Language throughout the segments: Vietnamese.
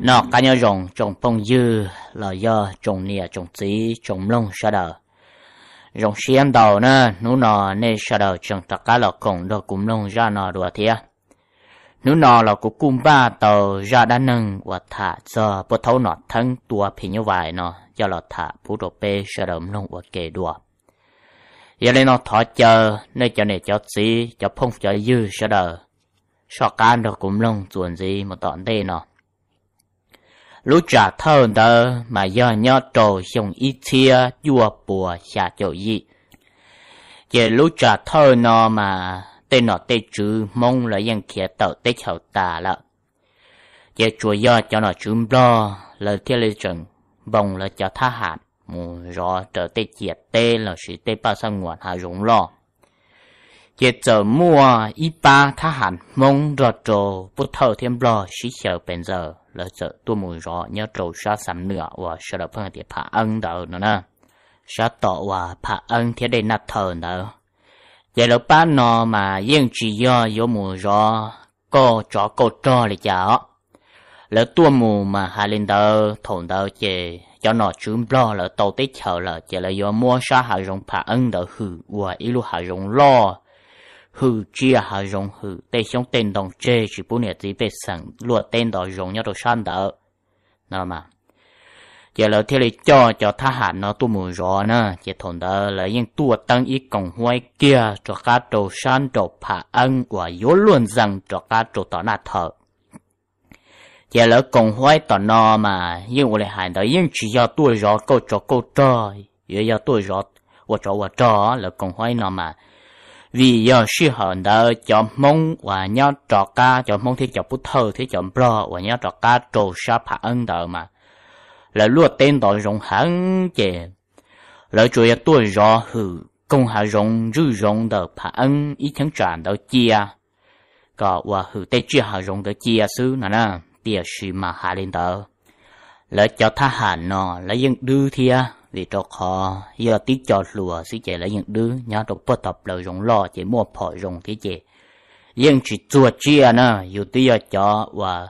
nó cá nhau rồng trồng phong dư là do trồng nìa trồng trí trồng lông sa đờ rồng xiêm đầu nè nú nọ nên sa đờ trồng tất cả là cổng đồ cùng lông ra nọ đùa thia nú nọ là cũng cúm ba tàu ra đá nâng và thả giờ bố thấu nọ thân tua phì như vậy nọ do là thả bố đồ bê sa đờ lông và kề đùa giờ lên nó thọ chờ nơi cho nè cho tí cho phong cho dư sa đờ so can đồ cùng lông chuồn gì mà tọn đây nọ lúc trả thơ đó mà do nhớ trồ xong ý thia dùa bùa xả chỗ gì. Chỉ lúc trả thơ nó mà tên nó tê chữ mong là dân kia tàu tê chào tà lạ. Chỉ chùa do cho nó chữ lo là thiết lê trần bông là cho tha hạt mù rõ trở tê chiệt tê là sự tê ba sang nguồn hạ rụng lo. Chỉ chờ mua y ba tha hạt mong rõ trồ bút thơ thêm lo sĩ sợ bền giờ là sợ tôi mùi rõ nhớ trầu xa sắm nữa và sợ đọc phân tiệt phá ân đó nữa nè sợ tỏ và phá ân thế đây nát thờ nữa giờ là ba nó mà yên chỉ do yếu mùi rõ cô chó cô trò là chả lỡ tua mù mà hai lên đờ thổn đờ chè cho nó chướng lo là tàu tết chờ là chè là do mua xa hạ rồng phá ân đỡ hử và ý lu hạ rồng lo hư chia hà rong hư tê xong tên đồng chê chỉ bún nhẹ tí bê sẵn lụa tên đó rong nhau đồ sàn đỡ nó mà giờ lỡ thế là cho cho tha hạn nó tu mù rõ nè chỉ thôn đó là những tua tăng ít công hoài kia cho cá đồ sàn đồ phá ăn và yếu luôn rằng cho cá đồ tỏ nạt thở giờ lỡ công hoài tỏ nó mà nhưng mà lại hạn đó nhưng chỉ cho tôi rõ câu cho câu trời, giờ cho tôi rõ và cho và cho là cổng hoài nó mà vì giờ sư hở đã cho mong và nhớ trò ca cho mong thì cho bút thơ thì cho bro và nhớ trò ca trồ sa phá ân đỡ mà là lúa tên đó rong hắn chè là chủ yếu tôi rõ hử công hạ rong rư rong đỡ phá ân ý chẳng tràn đỡ chia có và hử tê chia hạ rong đỡ chia sư nè nè tia sư mà hạ lên đỡ là cho tha hạ nó là dân đưa thia vì trò khó giờ tí cho lùa xí chè là những đứa nhá trò bất tập là rồng lo chỉ mua phổi rồng thế chè nhưng chỉ chua chia à nè dù tí giờ cho và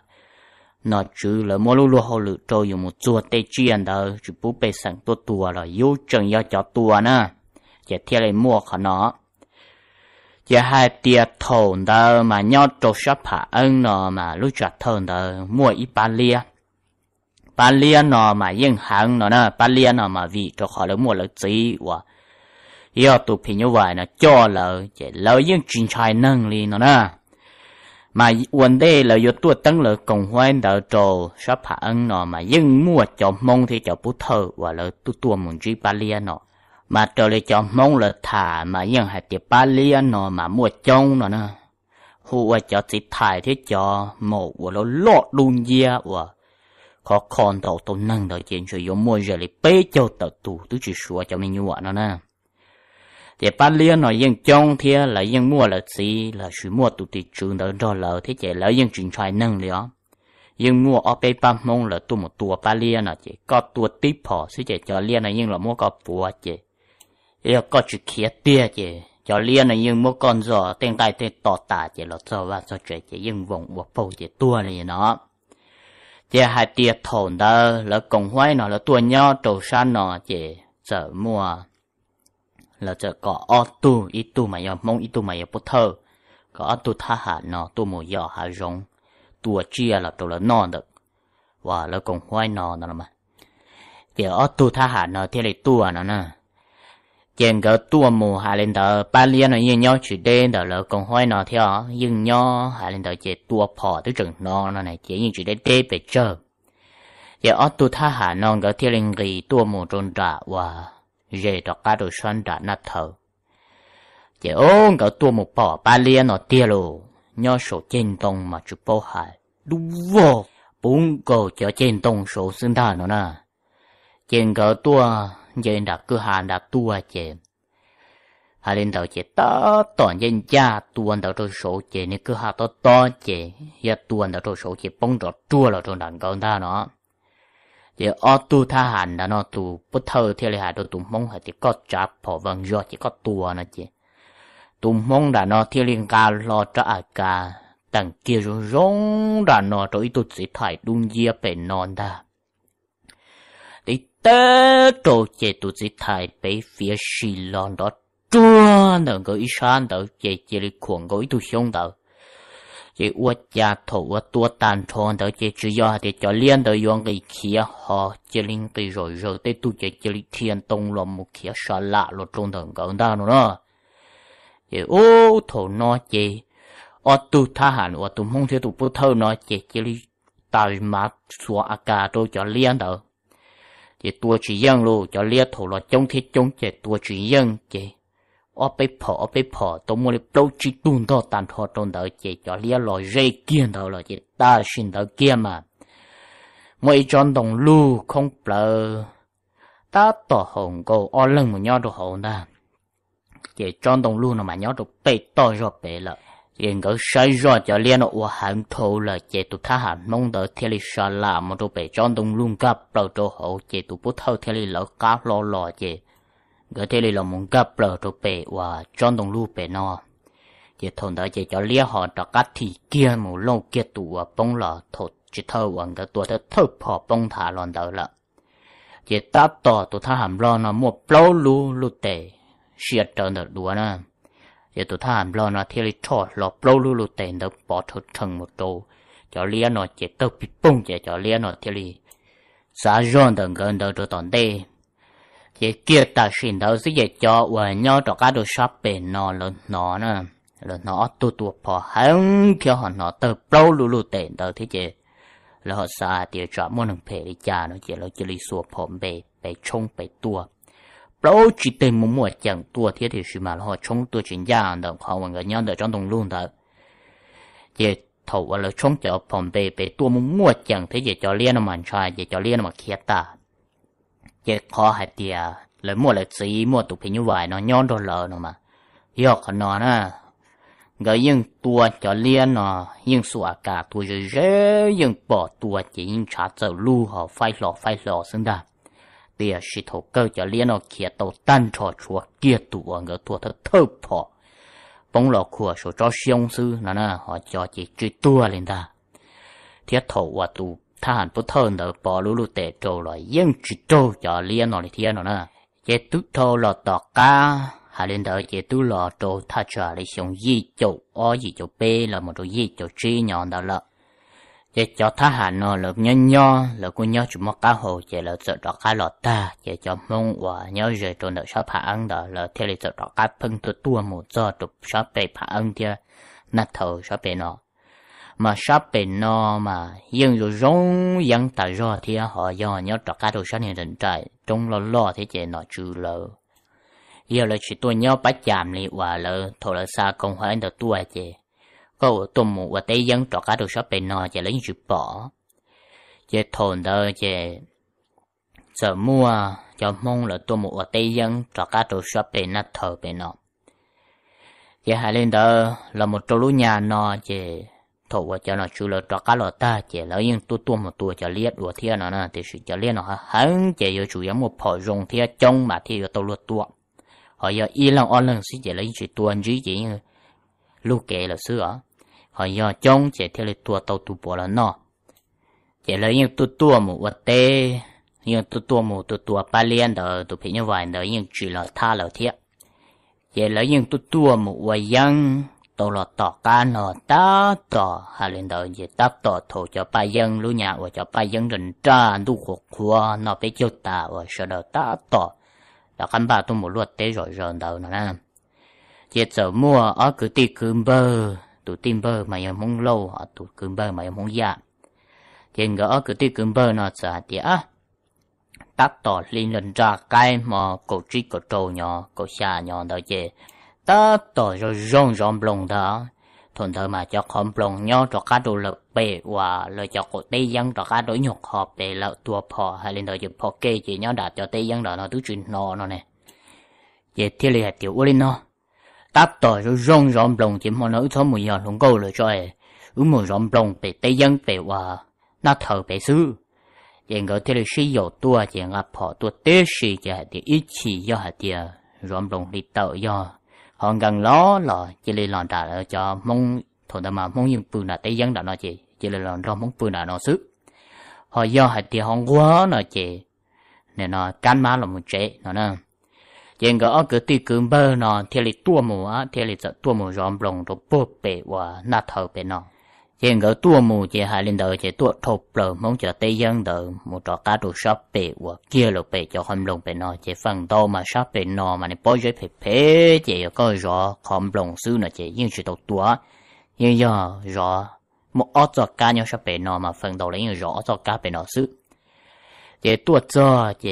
nó chứ là mua lú lú hồ lự cho dù một chua tê chia đó à chỉ bố bê sẵn tua tua là yếu chừng giờ cho tua nè chỉ thiệt lại mua khó nó chỉ hai tia thồn đó mà nhau trò sắp hạ ân nó mà lúc trả thồn đó mua ít ba lia 巴列那嘛银行那呢，巴列那嘛 vì cho họ lấy mua lấy gì và yêu tụ phi như vậy cho lợi chỉ lợi những chuyện trai năng li nó nè mà vấn đề là yêu tụ tăng lợi cùng hoan đỡ trồ sắp hạ ân nó mà nhưng mua cho mong thì cho bút thơ và lợi tụ tụ muốn chỉ ba mà trở cho mong là thả mà nhưng hạt tiệp ba mà mua trông nó nè hùa cho chỉ thải thế cho một và nó lọt luôn dìa và khó khăn đầu tôi năng đợi chuyện rồi yếm mua giờ lại bế cho tờ tù tôi chỉ xua cho mình như vậy nó nè thì ban liên nói yên trong thì là yên mua là gì là chỉ mua tụ thì trường đợi đó là thế chỉ là yên chuyển trai năng liền yên mua ở bên ban mông là tôi một tua ban liên là chỉ có tua tiếp họ sẽ chỉ cho liên là yên mua có bùa chỉ yêu có chỉ kia tia chỉ cho liên là yên mua con giò tên tay tên tọt tả là cho và cho trẻ chỉ yên vùng và bầu chỉ tua này nó chị hai tia thổ đơ là cùng hoay nó là tua nhau trầu sa nó chị sợ mua là chợ có o tu ít tu mà giờ mong ít tu mà giờ bút thơ có o tu tha hạ nó tu mồ giờ hạ rong tua chia à, là trầu là non được và là cùng hoay nó nó mà chị o tu tha hạ nó thì lại tua nó nè chèn gỡ tua mù hạ lên tờ ba liên nó yên nhau chỉ đê đó lỡ còn hoài nó theo nhưng nhau hạ lên tờ chỉ tua phò tới trường nó nó này chỉ như chỉ đê đê về chờ giờ ở tu tha hạ non gỡ thiên linh gì tua mù trôn trả và về đọc cá đồ xoan trả nát thở giờ ôn gỡ tua mù bỏ ba liên nó tia lù nhau số chân tông mà chụp bao hà đúng vô bốn cầu cho chân tông số xương ta nó nè chèn gỡ tua ยินดับกูหาดับตัวเจนฮาเลนดาเจตตอนยันจ้าตัวเดาวโตโซเจนี่กูหาตตอเจยาตัวเดาวโตโซเจป้องดอตัวเราตรงนันก็ได้เนาะเดี๋ยวอตูทหารนะเนาะตูพุทธเทเลหาดตุ้มมงหัดก็จับพอวังยอดจะก็ตัวนะเจ ตุ้มมงดานอที่เรียนการรอจะอาการต่างเกี่ยวร้องดานอตัวอีตุสิถ่ายดุงเยียเป็นนอนดา tế trô chê tụ dì thai bế phía xì lòn đó chua nở ngỡ ý sáng đỡ chê chê lì khuẩn ngỡ ý tụ xông đỡ chê ua cha thổ ua tua tàn tròn đỡ chê chư yò thì cho liên đỡ yong gây kia họ chê linh tì rồi rồi tê tụ chê chê lì thiên tông lò mù kia xa lạ lò trông thở ngỡ đà nó nó ô thổ nó chê ở tụ tha hẳn ở tụ mong thế tụ bố thơ nó chê chê lì tài mà xua à cà cho liên đỡ chế tua chỉ dân lù cho lia thổ lo chống thiết chống chế tua chỉ dân chế ở bên phở ở bên phở tôi muốn đâu chỉ tuôn đó tàn thọ trong đó chế cho lia lo rê kia đó lo chế ta xin đó kia mà mỗi chọn đồng lu không bờ ta tỏ hồng cầu o lưng một nhau đồ hồng nè chế chọn đồng lu nó mà nhau đồ bê to rồi bê lợi yên gỡ sai rõ cho liên ổ hàm thô là chế tụ thá hẳn mong đỡ thiên lý xa lạ mà đồ bể tròn đông luôn gặp lỡ đồ hậu chế tụ bố thâu thiên lý lỡ cá lò lò chế gỡ thiên lý lỡ mong gặp lỡ đồ bể và tròn đông luôn bể nọ chế thôn đỡ chế cho liên họ đọc cá thị kia mù lâu kia tụ và bông lỡ thột chế thơ và gỡ tụ thơ thơ phỏ bông thả lòn đỡ lỡ chế táp tỏ tụ thá hàm lò nó một lâu lưu lưu tệ xuyệt trở nở đùa nè giờ tụi ta hàm lo nó thì lì trò lọ blâu lù lù tên đó bỏ thật trần một đồ cho lia nó chết tớ bị bông chế cho lia nó thì lì giá rộn đừng gần đầu cho tòn đê chế kia ta xin đâu sẽ dễ cho và nhau cho cả đồ shop bề nó lớn nó nè lớn nó tụ tụ bỏ hắn kia họ nó tớ blâu lù lù tên đó thế chứ là họ xa thì trả mua nâng phê đi cha nó chế là chỉ lì xua phẩm bể bể trông bể tua lâu chỉ tên một mùa chẳng tua thế thì sự mà họ chống tua chuyện gia đó họ vẫn còn nhau được trong đồng luôn đó giờ thầu ở lâu chống cho phòng đề về tua một mùa chẳng thế giờ cho liên mà trai giờ cho liên mà kia ta giờ khó hại tiề lời mua lời gì mua tụ phi như vậy nó nhon đồ lợ nó mà giờ còn nó nè người nhưng tua cho liên nó nhưng sủa cả tua rồi dễ nhưng bỏ tua chỉ nhưng trả giờ lu họ phải lọ phải lọ xứng đáng bia sĩ thổ cơ cho liên nó kia tàu tan trò chúa kia tụ ở ngỡ thua thơ thơ phỏ bóng lọ khua số cho siông sư nó nè họ cho chỉ truy tua lên ta thiết thổ và tụ tha hẳn bút thơ nở bỏ lũ lũ tệ trâu lại yên chỉ trâu cho liên nó này thiên nó nè chế tú thô lọ tọ ca hà lên đỡ chế tú lọ trâu tha trả lấy siông gì chỗ o gì chỗ b là một chỗ gì chỗ chi nhọn đó lợ chế cho thá hà nó là nhớ nhớ là cô nhớ chúng mắc cá hồ chế là sợ đó cá lọt ta chế cho mong và nhớ rồi tôi nợ sắp hạ ăn đó là theo lịch sợ đó cá phân tu tua một giờ tụp sắp về hạ ăn thì nà thầu sắp về nó mà sắp về nó mà dân rồi rong dân ta rồi thì họ do nhớ đó cá đồ sáng hiện rình trại trong lo lo thế chế nó trừ lờ giờ là chỉ tôi nhớ bắt chạm liền hòa lờ thôi là xa không phải được tua chế cậu tôm và tây dân trọ cả đồ shop bên nọ chỉ lấy chụp bỏ chỉ thôn đó chỉ giờ mua cho mong là tôm và tây dân trọ cả đồ shop bên nọ thờ bên nó chỉ hai lên đó là một trâu lũ nhà nó chỉ thổ và cho nó chú là trọ cá lọ ta chỉ lấy những tu tu một tu cho liệt của thiên nó nè thì sự cho liệt nó hắn chỉ yêu chủ yếu một phò rồng thiên trong mà thiên yêu tàu luật tuộng họ giờ y lòng o lần xí chỉ lấy chỉ tuần dưới chỉ như lúc kể là xưa họ yo chống chế theo lịch tua tàu tu bỏ là nó chế lấy những tu tua mù vật tê những tu tua mù tu tua ba liên đó tu phải như vậy đó những chỉ là tha là thiệt chế lấy những tu tua mù vật dân tàu là tỏ can là ta tỏ hà lên đó chế tắp tỏ thổ cho ba dân lưu nhà và cho ba dân định tra đu cuộc của nó phải cho ta và sợ đó ta tỏ là căn bà tu mù luật tê rồi rồi đó nè chế giờ mua ở cứ tiệm cứ bơ tụ tu bơ mà em mong lâu tụ tu bơ mà em mong ya tiền gỡ cứ tu bơ nó sợ tía tắt tỏ liên lần ra cái mà cổ trí cổ trâu nhỏ cổ xa nhỏ đó chê tắt tỏ rồi rong rong blong đó thuần thơ mà cho không blong nhỏ cho cá đồ lợp bể và lời cho cổ tây dân cho cá đối nhục họp để lợi tua phò hay lên đời chụp phò kê chỉ nhỏ đạt cho tây dân đó nó tứ chuyện nọ nó nè về thiên lý hạt tiểu u linh nó đáp tỏi rồi rong rong lòng thì mà nói thôi mùi nhỏ lông câu rồi cho ấy ừ mùi rong lòng bị tây dân về hòa nó thở bị sư chẳng có thế là sử dụng tua chẳng là bỏ tua tế sĩ chả thì ít chỉ do hạt tiền rong lòng đi tợ do họ gần đó là chỉ là làm trả cho mong thôi mà mong những bữa nào tây dân đã nói chị chỉ là làm cho mong bữa nào nó sức họ do hạt tiền họ quá nói chị nên nó cán má là một chế nó nè ยังก็ก็ตีกึมเบอร์นอเทลิตัวหมูอ่ะเทลิจะตัวหมูยอมลงตัวปุ๊บเปว่าน่าเท่าไปนอยังก็ตัวหมูจะหาลินเดอร์จะตัวทบเปล่ามงจะเตยังเดอร์มูต่อการดูช็อปเปว่าเกี่ยวลงไปจะคำลงไปนอจะฟังโตมาช็อปไปนอมาในป้อยใจเพ่เจก็รอคำลงซื้อเนาะเจยิ่งชิดตัวยังย่อรอมูออจอกการยังช็อปไปนอมาฟังโตเลยยังรออจอกการไปนอซื้อเจตัวจอเจ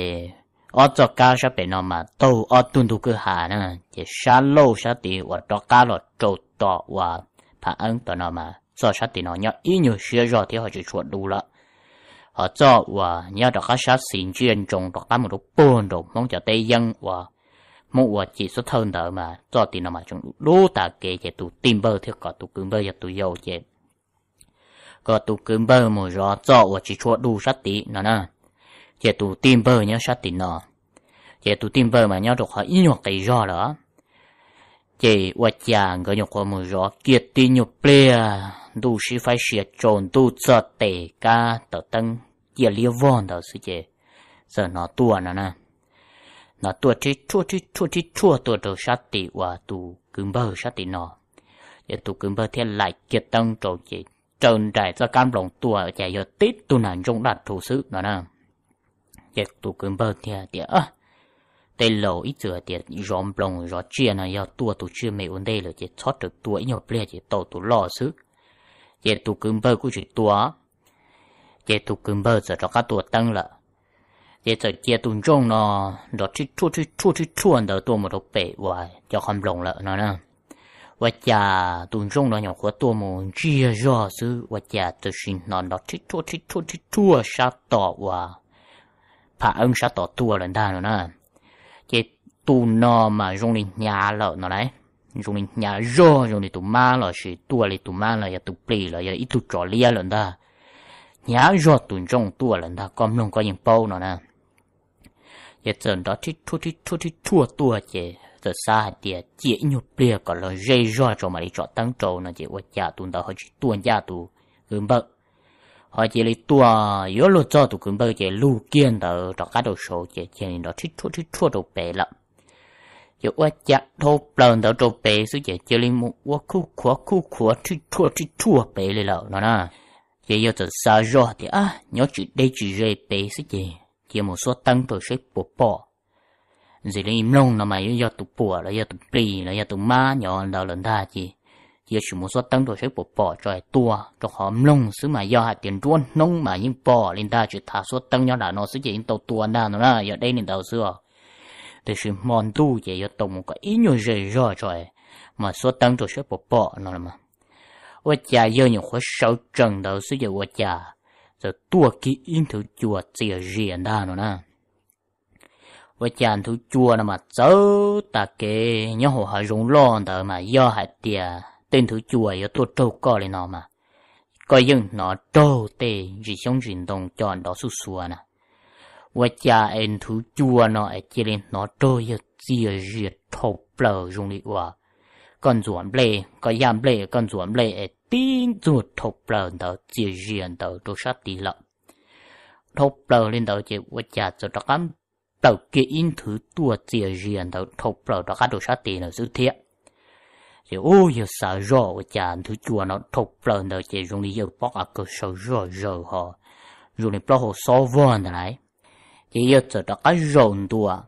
ở cho cá sắp bị nó mà tàu ở tuân thủ cứ hà nè chỉ xa lâu xa tí và cho cá lọ trâu to và phản ứng tụi nó mà do xa tí nó nhớ ý nhiều xưa rồi thì họ chỉ chuột đủ lắm họ cho và nhớ đó các sát xin chuyên trồng đó các một lúc buồn rồi mong cho tây dân và mong và chỉ số thân đỡ mà cho thì nó mà chúng lú ta kể chỉ tụ tìm bơ thì tụ cứng và tụ dầu chỉ có tụ cứng bơ rõ cho và chỉ chuột đủ sát tí nó nè giờ tụ tìm bơ nhớ sát tin nó giờ tụ tìm bơ mà nhớ được họ ít nhọc cái rõ đó chị và chàng người nhọc họ mù rõ kiệt tin nhọc ple đủ sĩ phải sửa trộn đủ sợ tệ ca tờ tân giờ liêu vòn đó sư chị giờ nó tua nó nè nó tua chỉ chua chỉ chua chỉ chua tua đồ sát tị và tụ cứng bơ sát tị nó giờ tụ cứng bơ thiên lại kiệt tăng trộn chị trơn trải cho cam lòng tua chạy giờ tít tu nản trong đặt thủ sự nó nè yek tu kun bơ thia tia à tê lầu ít giờ tia rộm bông rõ chia na yo tua tu chưa mê ổn đây là chết chót được tua nhỏ ple chết tàu tu lo sức chỉ tu kun bơ cũng chỉ tua chỉ tu kun bơ giờ cho cả tua tăng lợ, chỉ giờ chỉ tu trông nó đó chít chua chỉ chua chỉ chua đó tua một độc bể và cho không lồng lợ nó nè và cha tu trông nó nhỏ của tua một chia rõ sức và cha tự xin nó đó chỉ chua chỉ chua chỉ chua sát tỏ và 怕 ông sát tỏ tua lần ta nữa nè chế tu nó mà dùng đi nhà lợ nó đấy dùng đi nhà rô dùng đi tụ ma là sự tua đi tụ ma là ya tụ plei là ít tụ trò lia lần ta nhà rô tụ trong tua lần ta con luôn có những bao nó nè ya trần thì thu thì thu thì chua tua chế từ xa địa chỉ nhục plei còn là dây rô cho mà đi trọ trâu nó chế qua nhà tụ đó hơi tuôn nhà tụ gương họ chỉ lấy tua yếu lo cho tụi cũng bây chỉ lu kiên đó cho cá đồ số chỉ chỉ nó thích thua thích thua đồ bể lắm chỉ qua chặt thô bờn đó đầu bể số chỉ chỉ lấy một qua khu khóa khu khóa thích thua thích thua bể lấy lợ nó nè chỉ giờ từ xa rồi thì à nhớ chỉ đây chỉ rơi bể số chỉ chỉ một số tăng tổ sẽ bỏ bỏ chỉ lấy im lông nó mà giờ tụ bỏ là giờ tụ bì là giờ tụ má nhỏ đầu lần tha chỉ bỏ bỏ cho tua cho họ nông xứ mà do hạt tiền ruôn nông mà nhưng bỏ lên ta chỉ thả số tăng nhau là nó sẽ chỉ tàu tua na nó là giờ đây nên tàu xưa thì sự mòn tu chỉ giờ tổng một cái ý nhiều rồi rồi rồi mà số tăng cho sẽ 不 bỏ nó là mà 我家有人会烧正头，是就我家就多给印头脚这个热闹了呢。我家头脚了嘛，走大概然后还容浪的嘛，要还点。tên thứ chùa yếu tố trâu co lên nó mà coi dưng nó trâu tê gì sống rình đồng cho đó su xua nè và cha em thứ chùa nó ấy chỉ lên nó trâu yếu chia riệt thâu bờ dùng đi qua con ruộng lê có giam lê con ruộng lê ấy tiếng ruột thâu bờ đó chia riệt đó trâu sắp đi lợn thâu bờ lên đó chỉ và cha cho đó cắm đầu kia in thứ tua chia riệt đó thâu bờ đó cá đồ sắp đi nó dữ thiệt thì ôi giờ sợ rõ chàng thứ chùa nó thục lần đời chị dùng đi giờ bóc à cơ sợ rõ rõ họ dùng đi bóc hồ so vòn này, thì giờ sợ đó cái rộn tua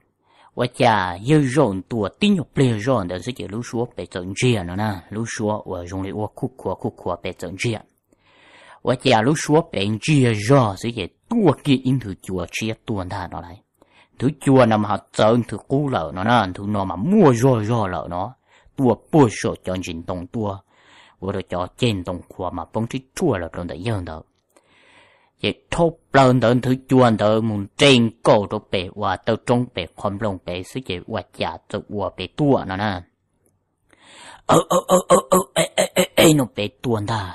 và chả giờ rộn tua tin nhục lìa rộn đời sẽ chị lúc xuống về tận chia nó nè lúc xuống và dùng đi ô khúc khóa khúc khóa về tận chia và chả lúc xuống về chia rõ sẽ chị tua kia in thứ chùa chia tuần thà nó đấy thứ chùa nằm họ tận thứ cú lợ nó nè thứ nó mà mua rồi rồi lợ nó tua bố sổ cho dình tông tua vô đồ cho trên tông khoa mà bóng trí chua là trong đại dân đó vậy thô lần đơn thứ chuan đó muốn trên cổ đồ bể hoa tao trong bể khom lông bể sứ dễ hoa chả tao hoa bể tua nó nè ơ ơ ơ ơ ơ ê ê ê ê nó bể tuần ta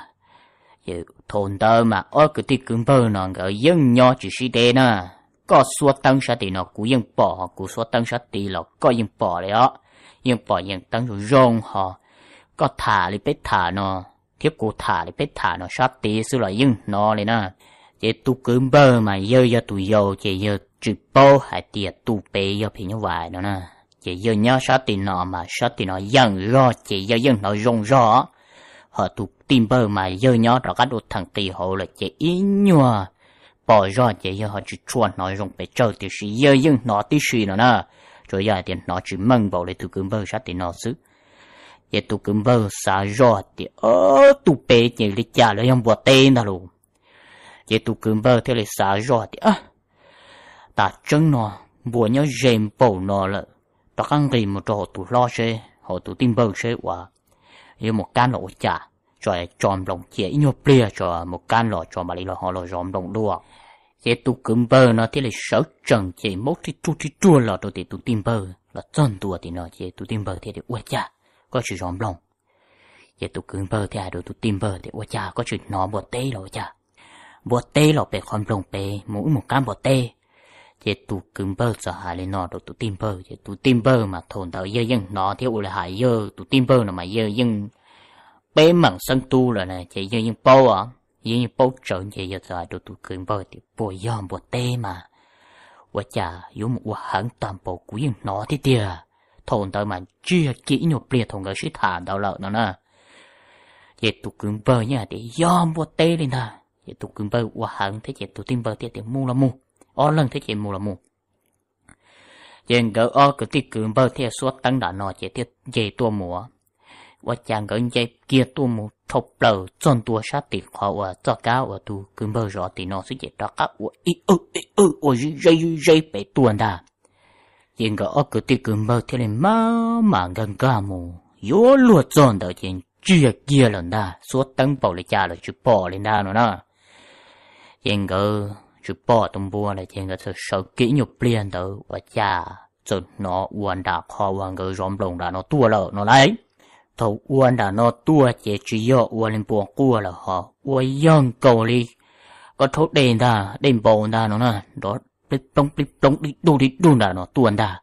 vậy thôn tơ mà ở cái tí cứng bơ nó ngỡ dân nhỏ chỉ xí đê nè có số tăng sa thì nó cũng dân bỏ có số tăng sa thì nó có dân bỏ đấy đó ยังปล่อยยังตั้งอยู่ร่องหอ ก็ถาลิเป็ดถาเนาะเทียบกูถาลิเป็ดถาเนาะชอบตีสุลอยยิ่งนอเลยนะเจตุกึมเบอร์มาเยอะยตุโยเจเยอะจุโปหายเตียตุเปยเพียงวายเนาะนะเจเยอะเนาะชอบตีเนาะมาชอบตีเนาะยังรอเจเยอะยังเนาะร่องรอ họ tụ tìm bơ mà dơ nhó đó các đột thằng kỳ hộ là chế ý nhua bỏ ra chế giờ họ chỉ chuồn nói rong phải chơi thì sĩ dơ dưng nó tí sĩ nó nè cho ya tiền nó chỉ mừng vào lấy tu cấm bơ sát tiền nó xứ để tu cấm bơ sa rõ thì ở tu bê chỉ lấy cha lấy ông vợ tên đó luôn để tu cấm bơ thế lấy sa rõ thì à ta chân nó vua nhớ dèm bầu nó là ta căng gì một chỗ tu lo chơi, họ tu tin bơ chơi quá, ye một can lộ chả rồi chọn lòng chia nhiều plia cho một can lọ cho mà lấy lọ họ lọ chòm lòng đua chế tu cấm bơ nó thế là sáu chẳng chế mốt thì chu thì chua là tôi thì tu tim bơ là chân tua thì nó chế tu tim bơ thì để uất cha có sự rõm lòng chế tu cấm bơ thì à đồ tu tim bơ để uất cha có sự nó bột tê rồi cha bột tê là bề con lòng bề mỗi một cam bột tê chế tu cấm bơ sợ hại lên nó đồ tu tim bơ chế tu tim bơ mà thồn tao dơ dân nó thế ủi là hại dơ tu tim bơ nó mà dơ dân bé mặn sân tu là nè chế dơ dân bao à yin bố trở nhẹ giờ giờ đồ tụ cường bơ thì bố yom bố tê mà và chả yếu một quả hẳn toàn bộ của yên nó thế tìa thôn tới mà chia kỹ nhục bìa thôn cái sĩ thả đau lợ nó nè giờ tụ cường bơ nha để yom bố tê lên nè giờ tụ cường bơ quả hẳn thế giờ tụ tin bơ thế thì mu là mu ó lần thế giờ mu là mu giờ gỡ ó cái tụ cường bơ thế suốt tăng đã nọ giờ thế giờ tua mùa và chàng gần dây kia tu một thọc lờ chọn tua sát tiền khó ở cho cá ở tu cứ mơ rõ thì nó sẽ chết đó các ở ý ơ ý ơ ở dây dây bể tuần đà nhưng gỡ cứ tiêu cứ mơ thế lên mà mà gần cả mù yếu lùa chọn đợi chuyện chia kia lần đà suốt tấn bảo lại cha là chụp bỏ lên đà nó, nè nhưng gỡ chụp bỏ tôm bùa là chuyện gỡ sự sợ kỹ nhục liền tới và cha rồi nó uốn đạp hoa uốn gỡ rõm lồng đà nó tua lợ nó lấy thầu uan đã nó tua chỉ chỉ yo uan lên buồn cua là họ uan yong cầu đi có thấu đền ta đền bầu ta nó nè đó bịch bông bịch bông đi đu đi đu là nó tuần ta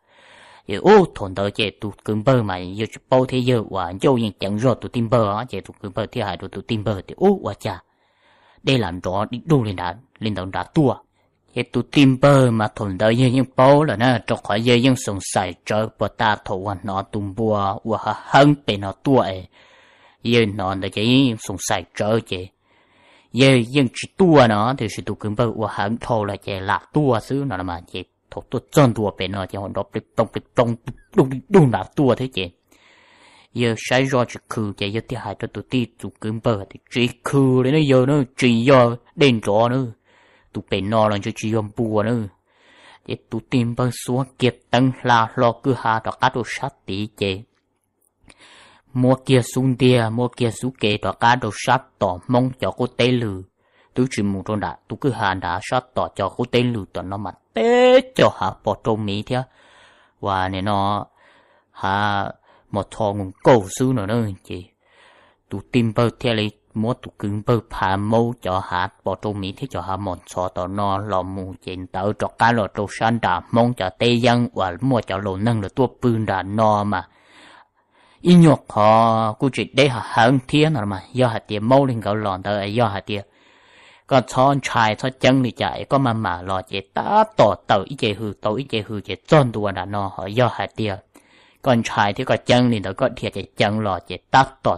giờ ô thôn tớ chỉ tụt cứng bơ mà giờ chụp bao thế giờ uan châu nhìn chẳng rõ tụt tim bơ á chỉ tụt cứng bơ thì hại tụt tim bơ thì ô uan cha đây làm rõ đi đu lên đá lên đầu đá tua 也都听不嘛，同到也用包了呢，这块也用送晒着不大头啊，拿东部啊，我还很被那多诶，也拿那个用送晒着的，也用只多呢，就是都根本我很偷了的啦，多是那嘛也头都真多被那叫那不咚不咚咚咚那多的的。giờ sai rõ chỉ khử chạy giờ thì hai cho tụi ti tụi cứng bờ thì chỉ khử lên nó giờ nó chỉ giờ đến rõ nữa tu pe no lần cho chi yom bu à nữa để tu tìm bằng số kiệt tăng là lo cứ hà đó cá đồ sát tỷ chế mua kia xuống tia mua kia xuống kề đó cá đồ sát tỏ mong cho cô tê lử tôi chỉ muốn trong đã tôi cứ hà đã sát tỏ cho cô tê lử tỏ nó mặt tê cho hà bỏ trong mỹ thế và nè nó hà một thò ngung cầu sư nữa nữa chị tôi tin bao theo lấy mua tụ cứng bơ phá mâu cho hạt bỏ trâu mỹ thế cho hạt mòn xó tỏ nó lò mù chén tớ cho cá lò trâu san đà mong cho tê dân và mua cho lò nâng là tua bươn đà nó mà ít nhọc họ cứ chỉ để họ hơn thiên mà do hạt tiền mâu linh gạo lòn tớ do hạt tiền còn son trai son chân thì chạy có mà mà lò chế tá tỏ tàu ý chế hư tàu ý chế hư chế tròn đùa đà nó họ do hạt tiền còn trai thì có chân thì nó có thiệt chế chân lò chế tá tỏ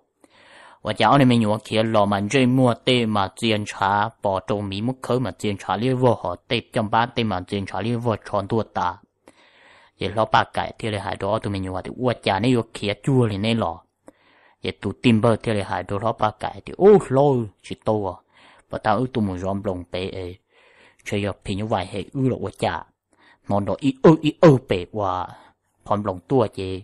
我家里面有去老满最末的嘛检查，保证米木口嘛检查哩我好对，将把对嘛检查哩我穿多大，也老八改贴哩海多，都没有话的，我家里有去住哩那老，也都顶不贴哩海多老八改的，哦老是多啊，不但有都没让龙背诶，却要平有外黑有了我家，弄到一二一二百哇，旁龙多些，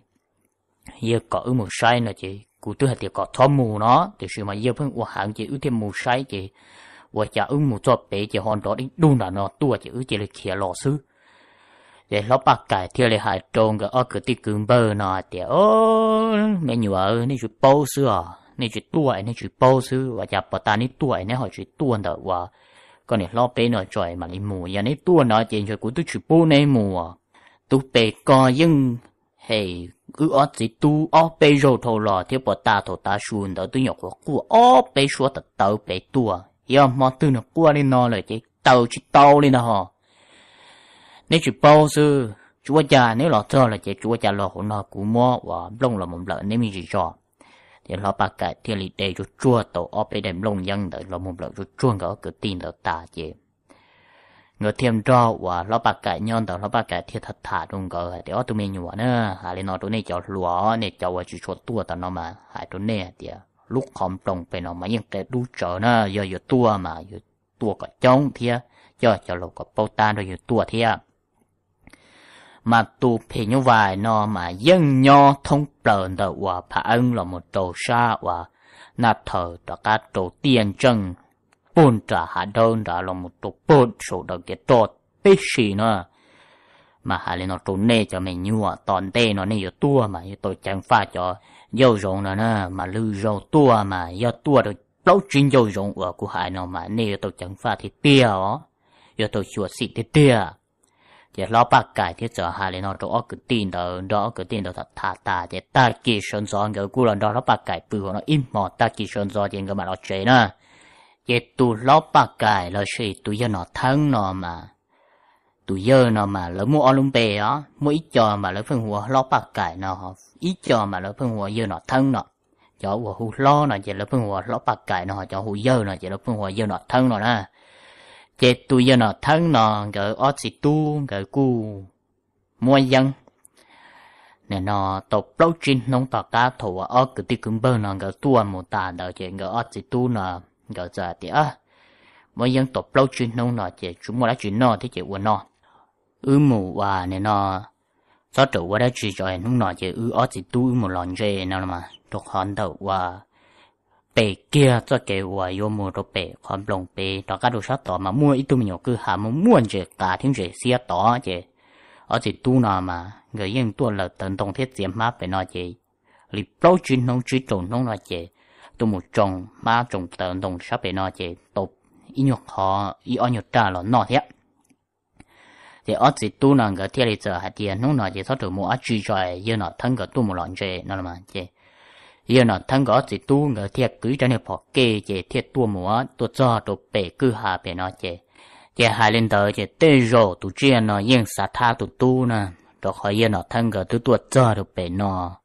也搞有没晒了些。cụ tôi thì có thọ mù nó thì sự mà yêu phương của hàng chỉ ưu thêm mù sai chỉ và chả ứng mù cho bé chỉ hòn đó đi đun là nó tua chỉ ưu chỉ là khía lò sư để lắp bạc cải thì lại hại trôn cái ở cửa tiệt cường bơ nó thì ô mẹ nhựa nên chụp bao sư à nên chụp tua nên chụp bao sư và chả bảo ta nên tua nên hỏi chụp tua đó và còn để lắp bé nó trời mà đi mù giờ nên tua nó chỉ cho cụ tôi chụp bao này mù à tôi bé co nhưng hay cứ ở chỉ tu ở bây giờ thầu lò thì bỏ ta thầu ta xuống đó tôi nhọc quá cua ở bây số ta tàu bây tua giờ mà tôi nó cua lên nó rồi chứ tàu chỉ tàu lên đó họ nếu chỉ bao giờ chúa cha nếu lọ cho là chỉ chúa cha lọ hồn nó cũng mơ và lông là một lợn nếu mình chỉ cho thì lọ bạc cái thì lì đây chúa tàu ở bây đem lông dân đợi lọ một lợn chúa chuông ở cửa tin đó ta chứ ngờ thêm cho và lo bà cái nhon đó lo bà cái thiệt thật thả đúng cơ hay đó tụi mình nhua nữa hay là nó tụi này cháu lúa này cháu và chú chuột tua đó nó mà hay tụi này thì lúc không trồng bên nó mà những cái đu trở nữa, giờ giờ tua mà giờ tua cả trống thia giờ cháu lộc cả bao tan rồi giờ tua thia mà tu phê như vậy nó mà dân nho thông bờn đó và phá ân là một đồ xa và nạp thở, đó cả đồ tiền chân bồn trả hạ đơn đã là một tổ bồn số đầu kia trọt bế xì nữa mà hạ lên nó trụ nê cho mình nhua toàn tê nó nê yo tua mà yo tôi chẳng pha cho dâu rộng nó nè mà lưu râu tua mà yo tua được lâu chín dâu rộng ở của hạ nó mà nê yo tôi chẳng pha thì tia ó yo tôi chua xịt thì tia chỉ lo bạc cải thì giờ hạ lên nó trụ ó cứ tin đó đó cứ tin đó thật thà ta chỉ ta kỳ sơn gió ngỡ cú lần đó nó bạc cải bự nó im mò ta kỳ sơn gió chỉ ngỡ mà nó chế nè ye tu lo ba cài là sự tu giờ nó thân nó mà tu giờ nó mà lỡ mua olum bề á mua ít cho mà lỡ phân hùa lo ba cài nó ít cho mà lỡ phân hùa giờ nó thân nó cho hùa hù lo nó chỉ lỡ phân hùa lo ba cài nó cho hù giờ nó chỉ lỡ phân hùa giờ nó thân nó nè chế tu giờ nó thân nó gỡ ót xì tu gỡ cu mua dân nè nó tổ blockchain nông tọa cá thủ ở cứ tí bơ nó gỡ tua một tà đó chế gỡ ót xì tu nó giờ giờ thì à mỗi dân tộc lâu chuyện nông nọ chị chúng mua đã chuyện nọ thì chị uống nọ ư mù và nè nọ gió trở qua đã chuyện rồi nông nọ chị ư ở chỉ tu một lon dê nào mà thuộc hòn đầu và bể kia cho cái và yêu mù rồi bể còn lòng bể đó các đồ sát tỏ mà mua ít tu mình cứ hà mà mua chị cả thiên chị xia tỏ chị ở chỉ tu nọ mà người dân tu là tận tông thiết diệm mát về nọ chị lì lâu chuyện nông chuyện trộn nông nọ chị tôi một trồng má trồng tờ đồng sắp để nó chỉ tộp ít nhục họ ít ăn nhục ta là nó thế thì ở chỉ tu nàng cái thiên lý giờ hạt tiền lúc nào chỉ thoát được một chỉ rồi giờ nó thân cái tu một lần chơi nó là mà chơi giờ nó thân cái chỉ tu người thiệt cứ cho nên họ kê chơi thiệt tu một tu cho tu bể cứ hà bể nó chơi thì hai lên tới chơi tê rồ tu chuyện nó yên sát tha tu tu nè rồi khỏi giờ nó thân cái tu tu cho tu bể nó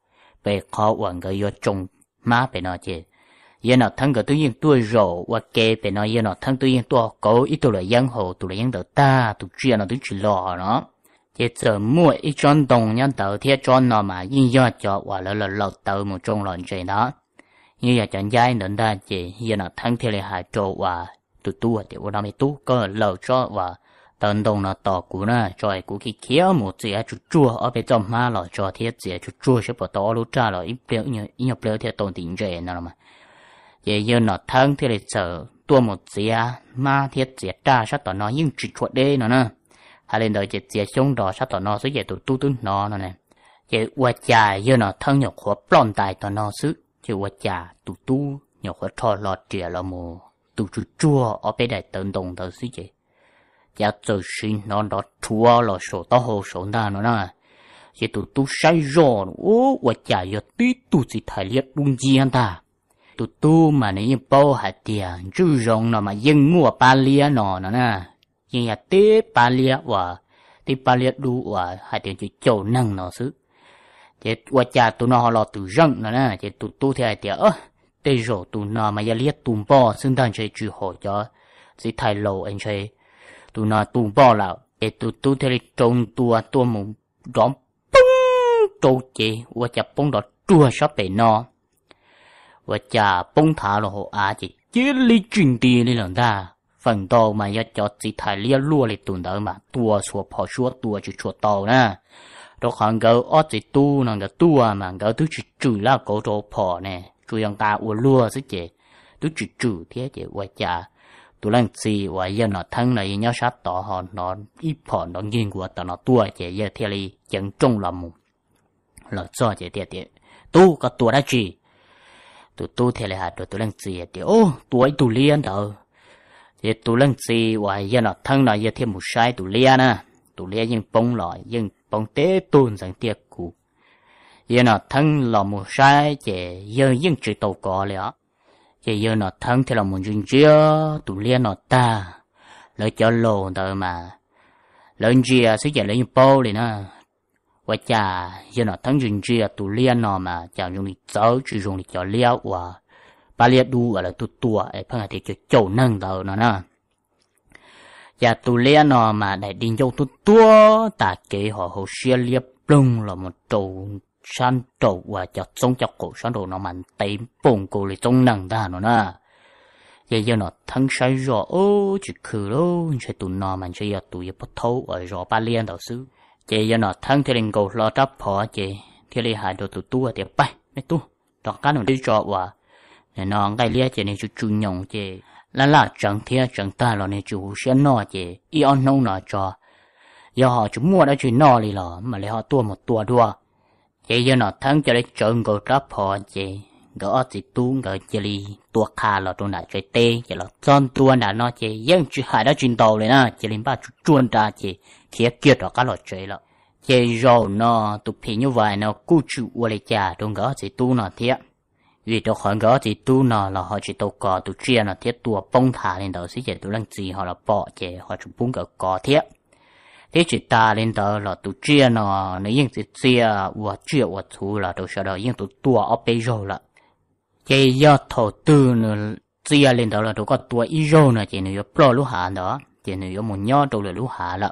bể khó uẩn cái vô trồng má bể nó chơi yên nó thằng cái tôi yên tôi rổ và kê về nó yên nó thằng tôi yên tôi có ít tôi là giang hồ tôi là giang đầu ta tôi chuyện nó tôi chỉ lo nó chỉ giờ mua ít chọn đồng nhân đầu thiết chọn nó mà yên do cho và lỡ lỡ lỡ tàu một trong lần chuyện đó như là chọn giai nữa ta chỉ yên nó thằng thiết là hai chỗ và tôi tu thì tôi làm tu có lỡ cho và tận đồng nó tỏ cú nè cho cú khi kia một chỉ chú chua ở bên trong ma lọ cho thiết chỉ chú chua sẽ bỏ tỏ lúc trả lọ ít pleo như ít nhập pleo thiết tổn tình trẻ nào mà 也有 nó thân thì lại sợ tua một chia mà thiết chia trả sao tỏ nó nhưng chỉ chuột đê nó nè hay lên đời chỉ chia xuống đó sao tỏ nó sẽ dạy tụi tu nó nó nè chỉ qua chà do nó thân nhọc khó plon tài tỏ nó xứ chỉ qua chà tụi tu nhọc khó trò lọt chia là mù tụi chua ở bên đại tận đồng thờ xứ chị chả trời sinh nó đó chua là sổ to hồ sổ na nó nè chỉ tụi tu sai rồi ô qua chà do tí tụi chỉ thải liệt đúng gì ta tu tu mà nãy bao hạt tiền chú rong nó mà dân mua ba lia nó nó nè nhưng hạt tế ba lia và tế ba lia đủ và hạt tiền chỉ châu năng nó xứ chế qua cha tụi nó họ lo tự rong nó nè chế tụi tu thì hạt tiền, ơ tế rổ tụi nó mà giờ liệt tụi bao, xứng đáng chơi chú hỏi cho sĩ thay lầu anh chơi tụi nó tụi bao là chế tụi tu thì trông tua tua mùng rõm bung trâu chế qua cha bung đó chua sắp bể nó và 我家崩塌了后阿姐，这里军地的人大，反倒嘛要叫这台列落的动的嘛，多说跑说多就说到呢。đó khoảng gấu ở chỉ tu nàng đã tu à mà gấu tu chỉ trừ là cổ đồ phò nè chú yang ta u lúa chứ chị tu chỉ trừ thế chị qua cha tu lăng gì qua giờ nó thân này nhau sát tỏ họ nó ít phò nó nghiêng của tao nó tua chị giờ thế li chẳng trông lầm là cho chị thế thế tu có tua đã chị tụi tôi thì là tụi lăng gì thì ô tuổi tụi liên đó thì tụi lăng gì ngoài giờ nó thân nó giờ thêm một sai tụi liên à tụi liên nhưng bông lọ nhưng bông tế tuôn rằng tiệc cụ giờ nó thân là một sai chỉ giờ nhưng chỉ tàu cò lẽ chỉ giờ nó thân thì là một chuyện tụi liên nó ta lỡ cho lồ đời mà lớn chia sẽ giải lấy bao liền à 我家现在腾云机啊，都练了嘛，叫用力走，就用力叫练哇，把练 đủ 了都多，哎，碰下 thì 就就能到了呢。và tu lẽ nó mà đại đình châu tu tua ta kể họ hồ xia liệp lung là một trầu san trầu và cho sông cho cổ san đồ nó mạnh tay bùng cổ lì tông nâng ta nó nè vậy giờ nó thân sai rõ ô chỉ khử lô sẽ tụ nó mà sẽ giờ tụ giờ bắt thâu ở rõ ba liên đầu sư chị giờ nó thân thì linh cầu lo chấp họ, chị thì lấy hại đồ tụ tua thì bay mấy tu đó cá nó đi cho và nên nó ngay lia chị này chú chú nhộng chị là là chẳng thia chẳng ta lo này chú xem nó chị y on nông nó cho giờ họ chú mua đã chú nó đi lọ mà lấy họ tua một tua đua chị giờ nó thân cho lấy trộn cầu chấp họ, chị gỡ chỉ tu gỡ chỉ li tua kha là tu nãy chơi tê chỉ là chọn tua nãy nó chơi yên chỉ hai đó chuyển đầu lên nè chỉ lên ba chút chuồn ra chỉ kia kia đó cả lo chơi là chơi rồi nó tụ phi như vậy nó cứ chịu qua lại cha tu gỡ chỉ tu nó thiệt vì đó khỏi gỡ chỉ tu nó là họ chỉ tàu cò tụ chia nó thiệt tua bông thả lên đầu xí chơi tụ lăng gì họ là bỏ chơi họ chụp búng gỡ cò thiệt thế chỉ ta lên đó là tụ chia nó nó yên chỉ chia và chia và thu là đồ sau đó những tụ tua ở bây giờ là chỉ do thổ tư nữa chia lên đó là đủ có tuổi ít rô nữa chỉ nữa pro lũ hà đó chỉ nữa một nho đủ là lũ hà là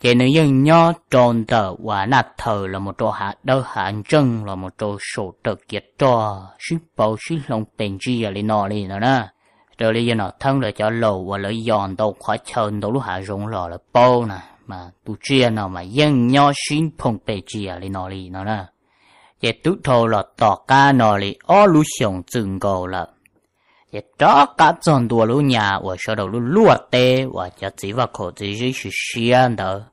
chỉ nữa dân nho tròn tờ và nát thờ là một chỗ hạ đơ hạ chân là một chỗ sổ tờ kiệt trò sức bầu sức lòng tiền chi ở lên nọ lên đó nè rồi bây giờ nó thân là cho lầu và lấy giòn đâu khỏi chân đâu lũ hạ rung lò là bao nè mà tu chia nào mà dân nho xin phong bề chi ở lên nọ lên đó nè 也读透了大家那里二路上增高了。也大家众多路伢，我晓得路落地，我就只不过只是去想的，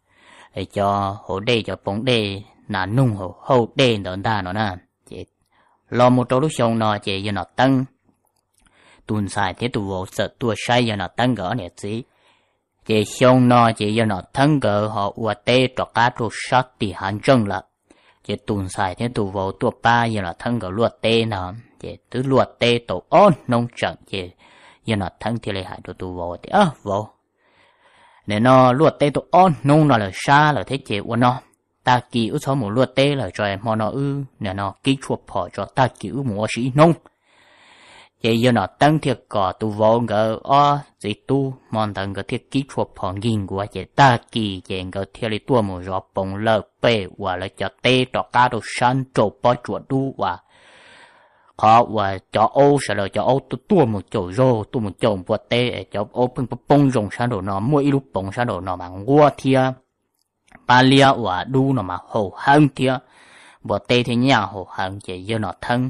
哎叫好地就崩地，那弄好好地的那那呢，也老木头路上呢，也有那灯，蹲晒的都我是多晒有那灯个日子。chỉ xong nó chỉ do nó thân cờ họ ua tê cho cá tu sát thì hắn chân lợt chế tùn xài thế tu vào tù ba giờ là thân gỡ luật tê nọ chế tứ luật tê tổ on nông trận chế giờ là thân thì lấy hại tù tu vào thì ơ vô nên nó luật tê tổ on nông nó là xa là thế chế của nó ta kỳ ưu số một luật tê là cho em mò nó ư nên nó kỹ chuộc phỏ cho ta kỳ ưu mùa sĩ nông chỉ do nó tang thiệt cỏ tu vô ngờ o gì tu mòn tang ngờ thiết kỹ thuật phòng nghiên của chỉ ta kỳ chỉ ngờ thiệt lý tua một rõ bông lờ bê và là cho tê cho ca đồ san trổ bó chuột đu và họ và cho ô sợ là cho ô tu tua một chỗ rô tu một chỗ bó tê cho ô bưng bông rồng san đồ nó mua ilu bông san đồ nó mà ngua thiệt ba lia và đu nó mà hồ hăng thiệt bó tê thì nhà hồ hăng chỉ do nó thân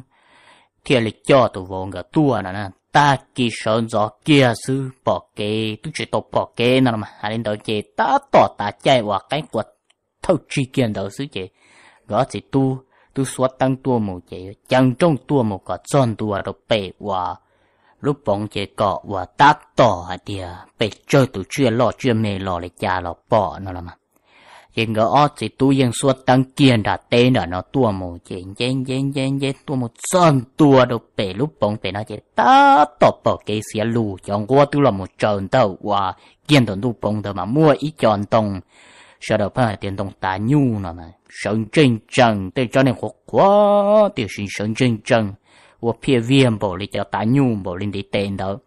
thiệt là cho tụ vô ngờ tua nè nè ta kỳ sơn gió kia sư bỏ kê tu chỉ tổ bỏ kê nè mà hà lên đầu chế ta tỏ ta chạy qua cái quật thâu chi kiên đầu sư chế gõ chỉ tu tu xóa tăng tua mù chế chẳng trong tua mù có tròn tua rồi bể qua lúc bóng chế cọ qua ta tỏ hà tìa bể chơi tu chưa lo chưa mê lo lại cha lo bỏ nè mà 人个儿子都应说当见他爹了，那多么见见见见见多么真多都被路崩被那些大大包给些路，像我都那么转到哇，见到路崩的嘛，莫一转动，晓得怕电动打牛了嘛，神正正对找点火锅，就是神正正，我偏远不哩叫打牛不哩的电到。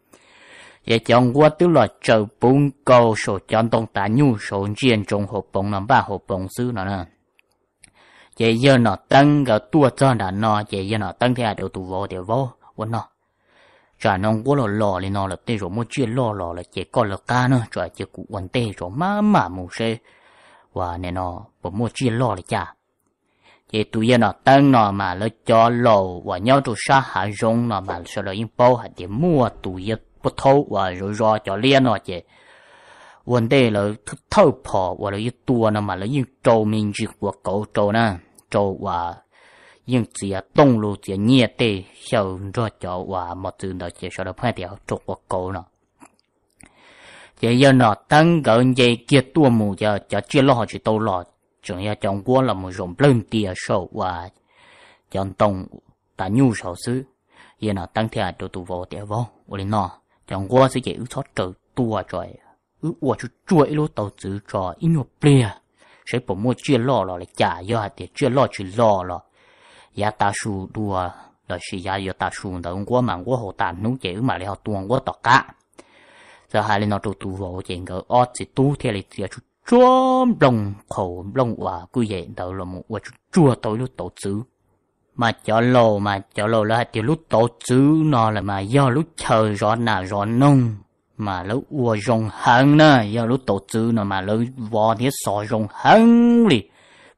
也将我丢了走本高手将东大牛手剑中和本能把和本事了呢。也要 nó tăng cái tua cho nó nó 也要 nó tăng theo điều tu vô điều vô vốn nó cho nó quá là lò nó là tê rồi mua chuyện lò lò là chỉ có là ca nó cho chỉ cụ quần tê rồi má mà mù xe và nên nó bọn mua chuyện lò là cha chỉ tụi giờ nó tăng nó mà nó cho lò và nhau tụi sa hạ rong nó mà sợ là yên bao mua tụi giờ 不透哇，就绕叫脸那去。vấn đề là thứ thâu phò và là những tua nó mà là những trâu mình chỉ của cầu trâu nè trâu và những chỉ đông lô chỉ nhẹ tê sau và một từ đó chỉ sau đó phải theo của cầu nè chỉ giờ nó tăng gần dây kia tua mù giờ cho chia lo chỉ tàu lo chúng ta trong quốc là một dòng lớn tia sâu và trong tông ta nhu sầu xứ giờ nó tăng theo đồ tu vô tiểu vô ổn nó chẳng qua sẽ chạy ước chót tua rồi ước ua chú chua chuỗi lô tàu chữ trò in nhộp bia sẽ bỏ mua chia lò lò lại trả do hạt tiền chia lò chỉ lò lò giá ta su đua rồi xì giá giờ ta su đó ông mà quá hồ tàn nấu chạy mà lại họ tuồng quá tọt cá giờ hai lên nó tụ tụ vào chạy ngờ ót chỉ tu theo lại tiền chú chôm lông khổ lông quả cứ vậy đầu là một quả chú chua tối lô tàu chữ mà cho lô mà cho lô là tiểu lúc tổ chứ nó là mà do lúc chờ rõ nà rõ nông mà lỡ ua rong hăng nè do lúc tổ chứ nó mà lỡ vò thế sọ rong hăng lì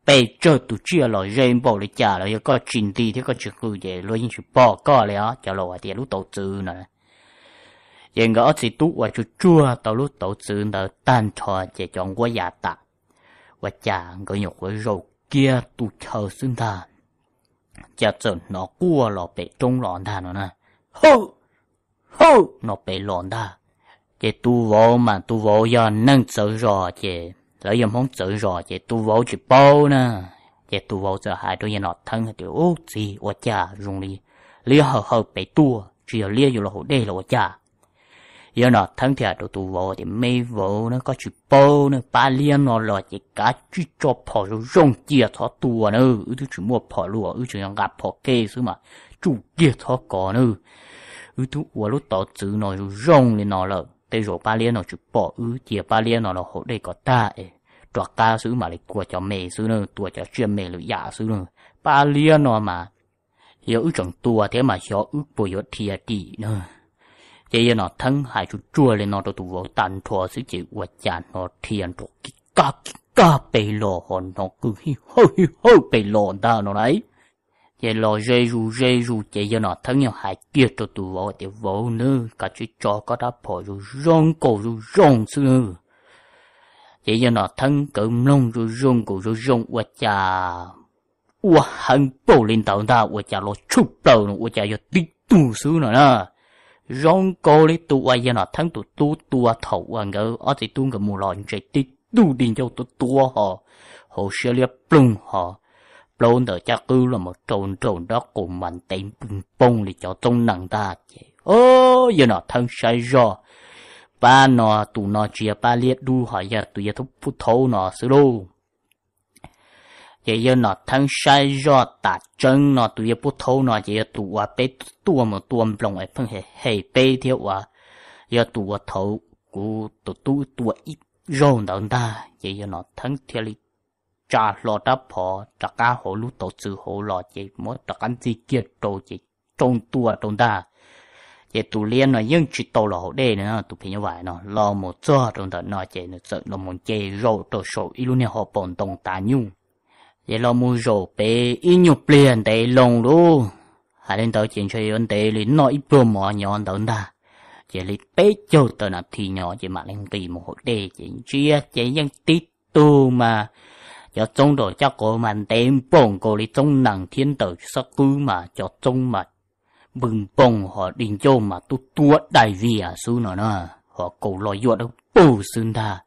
bây giờ tụ chia lo rèn bộ để trả lời có trình đi thì có chuyện lưu về lỡ những chuyện bỏ có lẽ cho lô tiểu lúc tổ chứ nè yên ngỡ chỉ tú và chú chua tàu lúc tổ chứ nợ tan trò chạy chọn quá giả dạ tạ và chả ngỡ nhục với râu kia tụ chờ xưng thà cha trần nó cua nó bị trúng lòn đà nó nè hô hô nó bị lòn đà cái tu vô mà tu vô giờ nâng sợ rò chị lỡ giờ không sợ rò chị tu vô chỉ bao nè cái tu vô giờ hai đôi nó thân thì ô gì ô cha dùng đi lia hờ hờ bể tua chỉ lia dù là hồ đê là ô cha giờ nó thân thể đồ tu vô thì mê vô nó có chữ bô nó ba liên nó lo chỉ cá chỉ cho phò rồi rong kia thọ tù nó ư tu chỉ mua phò lúa ư chỉ gặp phò kê xứ mà chủ kia thọ có nó ư tu ua lúc tỏ chữ nó rồi rong lên nó lợ tới rồi ba liên nó chữ bò ư chia ba liên nó là hộ đây có ta ấy trọ ca xứ mà lại của cho mẹ xứ nó tua cho chuyên mẹ lũ giả dạ xứ nó ba liên nó mà giờ ư chẳng tua thế mà giờ ư bồi giờ thiệt đi nữa chế giờ nó thân hai chú chua lên nó tụ vô tàn thua sự chỉ và chả nó thiền tụ kí ca kí ca bề lò hòn nó cứ hi hô hi hô bề lò ta nó đấy chế lò rê ru rê ru chế giờ nó thân nhau hai kia tụ tụ vô thì vô nữa cả chú cho có đáp phò ru rong cổ ru rong sư nữa chế giờ nó thân cơm lông ru rong cổ ru rong và chả và hằng bổ lên tàu ta và chả lò chụp đầu nó và chả giờ tích tu sư nữa nè rong cô lấy tu ai giờ nó thắng tụ tu tua thầu à ngờ ở thì tu ngờ mù lòn chạy tí tu đi cho tụ tua họ hồ sơ lia plung họ plung đỡ cha cư là một trồn trồn đó cùng mạnh tên bùng bông để cho tông nặng ta chị ô giờ nó thắng sai rồi ba nó tụ nó chia ba liệt đu họ giờ tụ giờ thúc phút thâu nó xử luôn 也要那藤山绕打针那都也不偷那也要赌啊，被多么多么弄哎，碰嘿嘿被的话，要赌啊头股赌赌赌一肉到那也要那藤田里炸落打破炸干火炉都最好了，也莫炸干自己做也中毒啊中大。也 tu liên nó nhưng chỉ tàu lỗ đề nữa tu phải như vậy nó lo một cho trong đó nó chạy nó sợ nó muốn chạy rồi tôi số ít luôn họ bồn tông ta nhung ye lo mu rô pe y nhu plien te long lu ha lên tao chuyện chơi vấn đề lý nói ít bùm mò nhon tao da, chỉ lý bé châu tao nạp thì nhỏ chỉ mà lên kỳ một đề chuyện chia chỉ nhân tít tu mà cho trong đội cho cô mình tem bông cô lý trong nàng thiên tử sắc cứ mà cho trong mà bừng bông họ đình châu mà tu tua đại vi à su nó nè họ cầu lo yuột đâu bù xương ta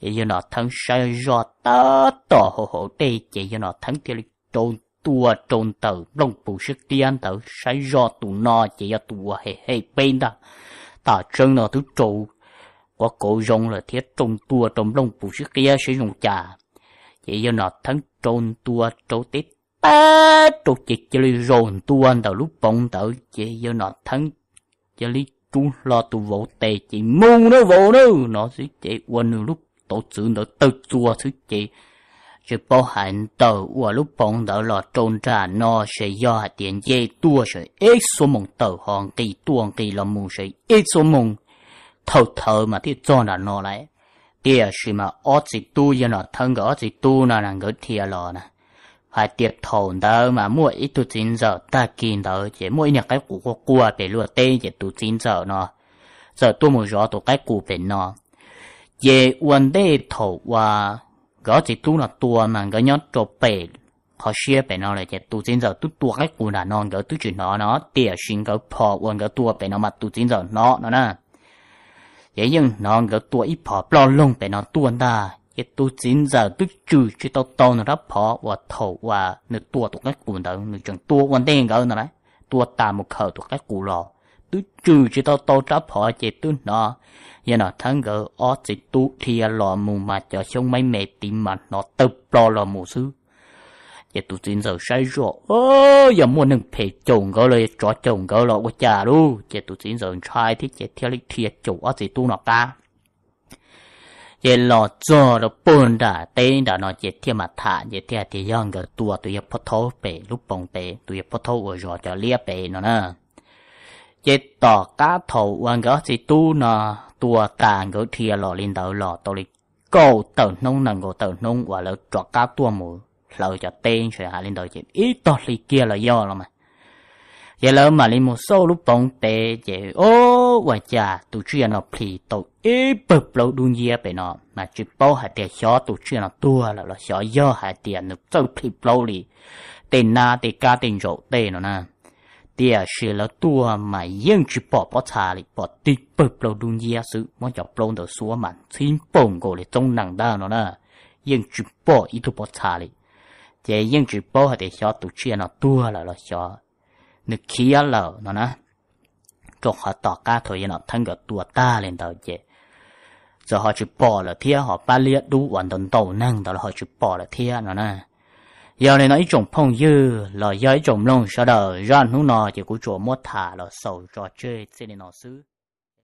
chỉ cho nó thắng sai rõ ta tỏ hồ hồ đây chỉ cho nó thắng thì trôn tua trôn tử lòng bù sức tiên tử sai rõ tụ nó chỉ cho tua hề hề bên đó ta chân nó thứ trụ có cổ rong là thiết trôn tua trong lòng bù sức kia sử dụng trà chỉ cho nó thắng trôn tua trâu tiếp ta trâu chỉ cho lý rồn tua tàu lúc bóng tử chỉ cho nó thắng cho lý chú lo tụ vỗ tề chỉ mù nó vỗ nó nó sẽ chỉ quên lúc tổ chữ nó tớ chua thứ chị. Chứ bảo hẳn tờ ua lúc bóng đó là trôn trả nó sẽ do hạt tiền dê tua sẽ ế số mông tờ hòn kỳ tuồng kỳ là mông sẽ ế số mông thầu thờ mà thì cho là nó lại. là sự mà ớt gì tu yên là thân gỡ ớt gì tu là nàng gỡ thìa lò nè. Hãy tiệp thổn đó mà mua ít tu chín giờ ta kinh đó chỉ mua nhà cái củ của cua để lùa tê chỉ tu chín giờ nó. Giờ tôi muốn rõ tôi cái củ bên nó về vấn đề thổ và có chỉ tu là tu mà có nhớ cho bể họ xia bể nó là chỉ tu chính giờ tu tu cái cuốn là non có tu chuyện nó nó tiền xin có phò quan có tu bể nó mà tu chính giờ nó nó nè vậy nhưng nó có tu ít phò lo lông bể nó tu ta cái tu chính giờ tu trừ chứ tao tao nó đắp phò và thổ và nửa tu tu cái cuốn đó nửa chẳng tua quan tên cái nó đấy tu tạm một khẩu tu cái cuốn lò tu trừ chứ tao tao đắp phò chỉ tu nó ยนอทั้งเกออจิตุเทียหลอมูมาจะชงไม่เมติมันนอตึบปลอหลอมูซื้อ也都真受晒热，哦，也莫能陪种个嘞，抓种个了，我假如也都真受晒的，也跳哩跳做啊，这都哪噶？也老做了半的，等的那也天嘛他，也天天样个多，都也不偷白，路崩白，都也不偷我热着裂白了呢。也到家头玩个这都呢。tua cả ngỡ thia lò lên đầu lò tô lịch cầu tờ nông nần cầu tờ nông và lỡ trọt cá tua mù lỡ cho tên rồi hạ lên đầu chị ít to lì kia là do là mà vậy lỡ mà lên một số lúc bóng tê chị ô và chà tụ chuyện nó phì tụ ít bập lâu đun dìa bề nó mà chỉ bao hạ tiền xó tụ chuyện nó tua là lỡ xó do hạ tiền nó tụ phì lâu lì tên na tên ca tên rộ tê nó nè địa sẽ là tua mà yên chỉ bỏ bỏ thà lì bỏ đi bỏ lâu đun dìa sự mà dọc lâu đó xua mà thiên bỏng gọi là trong năng đó nó nè yên chỉ bỏ ít tu bỏ thà lì thì yên chỉ bỏ hay để cho tụ chia nó tua là nó cho nó kia là nó nè cho họ tỏ cá thôi nó thân cái tua ta lên đầu chứ giờ họ chỉ bỏ là thia họ ba liệt đủ hoàn toàn đầu năng đó là họ chỉ bỏ là thia nó nè giờ này nói chồng phong dư là giới chồng lông sao đó ra nó nọ chỉ của chỗ mất thả là sầu trò chơi xin nó xứ